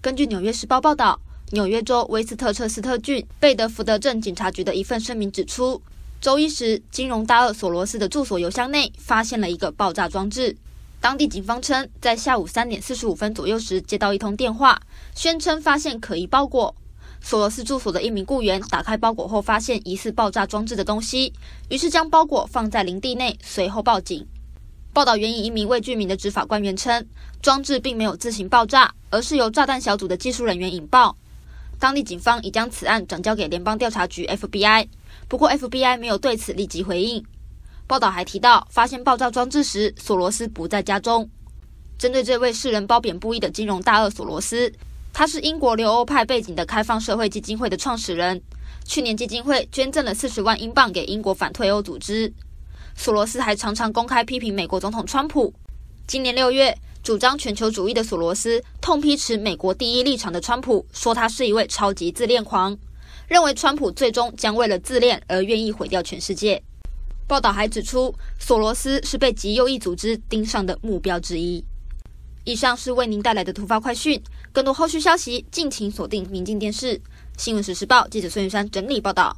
根据《纽约时报》报道，纽约州威斯特彻斯特郡贝德福德镇警察局的一份声明指出，周一时，金融大鳄索罗斯的住所邮箱内发现了一个爆炸装置。当地警方称，在下午三点四十五分左右时接到一通电话，宣称发现可疑包裹。索罗斯住所的一名雇员打开包裹后，发现疑似爆炸装置的东西，于是将包裹放在林地内，随后报警。报道援引一名未具名的执法官员称，装置并没有自行爆炸，而是由炸弹小组的技术人员引爆。当地警方已将此案转交给联邦调查局 （FBI），不过 FBI 没有对此立即回应。报道还提到，发现爆炸装置时，索罗斯不在家中。针对这位世人褒贬不一的金融大鳄索罗斯，他是英国留欧派背景的开放社会基金会的创始人。去年，基金会捐赠了40万英镑给英国反退欧组织。索罗斯还常常公开批评美国总统川普。今年六月，主张全球主义的索罗斯痛批持美国第一立场的川普，说他是一位超级自恋狂，认为川普最终将为了自恋而愿意毁掉全世界。报道还指出，索罗斯是被极右翼组织盯上的目标之一。以上是为您带来的突发快讯，更多后续消息敬请锁定民进电视新闻实时报。记者孙云山整理报道。